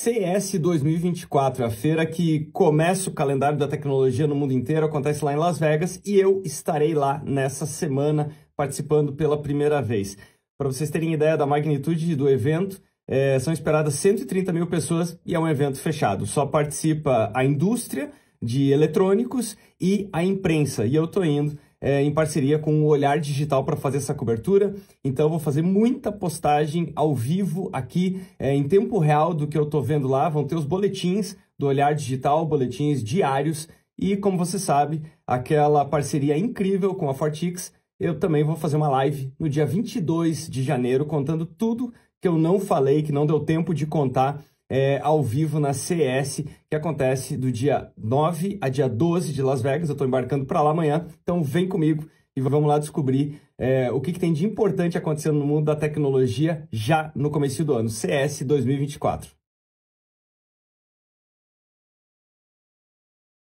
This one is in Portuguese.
CS 2024, a feira que começa o calendário da tecnologia no mundo inteiro, acontece lá em Las Vegas e eu estarei lá nessa semana participando pela primeira vez. Para vocês terem ideia da magnitude do evento, é, são esperadas 130 mil pessoas e é um evento fechado. Só participa a indústria de eletrônicos e a imprensa. E eu estou indo é, em parceria com o Olhar Digital para fazer essa cobertura. Então eu vou fazer muita postagem ao vivo aqui, é, em tempo real do que eu estou vendo lá. Vão ter os boletins do Olhar Digital, boletins diários. E como você sabe, aquela parceria incrível com a Fortix, eu também vou fazer uma live no dia 22 de janeiro contando tudo que eu não falei, que não deu tempo de contar é, ao vivo na CS, que acontece do dia 9 a dia 12 de Las Vegas. Eu estou embarcando para lá amanhã, então vem comigo e vamos lá descobrir é, o que, que tem de importante acontecendo no mundo da tecnologia já no começo do ano, CS 2024.